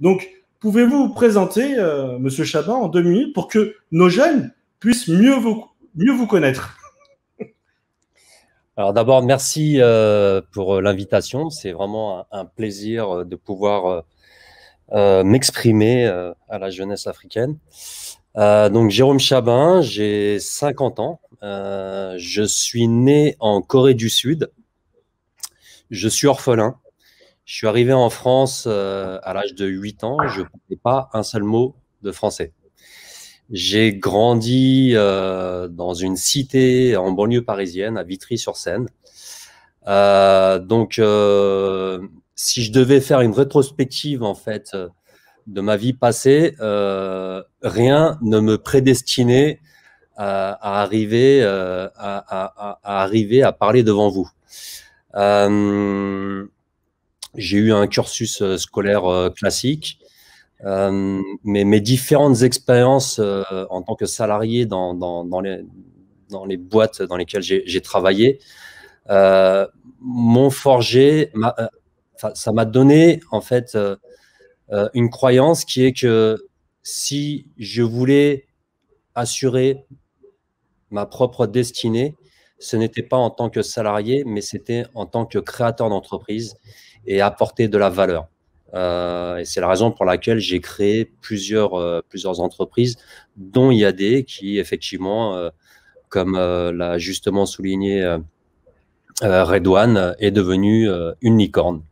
Donc, pouvez-vous vous présenter, euh, Monsieur Chabin, en deux minutes pour que nos jeunes puissent mieux vous, mieux vous connaître Alors d'abord, merci euh, pour euh, l'invitation. C'est vraiment un, plaisir de pouvoir m'exprimer à la jeunesse africaine. donc Jérôme Chabin, j'ai 50 ans. je suis né en Corée du Sud. Je suis orphelin. Je suis arrivé en France euh, à l'âge de 8 ans, je ne parlais pas un seul mot de français. J'ai grandi euh, dans une cité en banlieue parisienne, à Vitry-sur-Seine. Euh, donc, si je devais faire une rétrospective en fait de ma vie passée, rien ne me prédestinait à, arriver à, à, arriver à parler devant vous. J'ai eu un cursus euh, scolaire euh, classique, euh, mais mes différentes expériences en tant que salarié dans, les, boîtes dans lesquelles j'ai travaillé m'ont forgé, ça m'a donné en fait une croyance qui est que si je voulais assurer ma propre destinée, ce n'était pas en tant que salarié, mais c'était en tant que créateur d'entreprise et apporter de la valeur. Euh, et c'est la raison pour laquelle j'ai créé plusieurs, euh, plusieurs entreprises, dont IAD, qui effectivement, euh, comme l'a justement souligné Redouane, est devenue une licorne.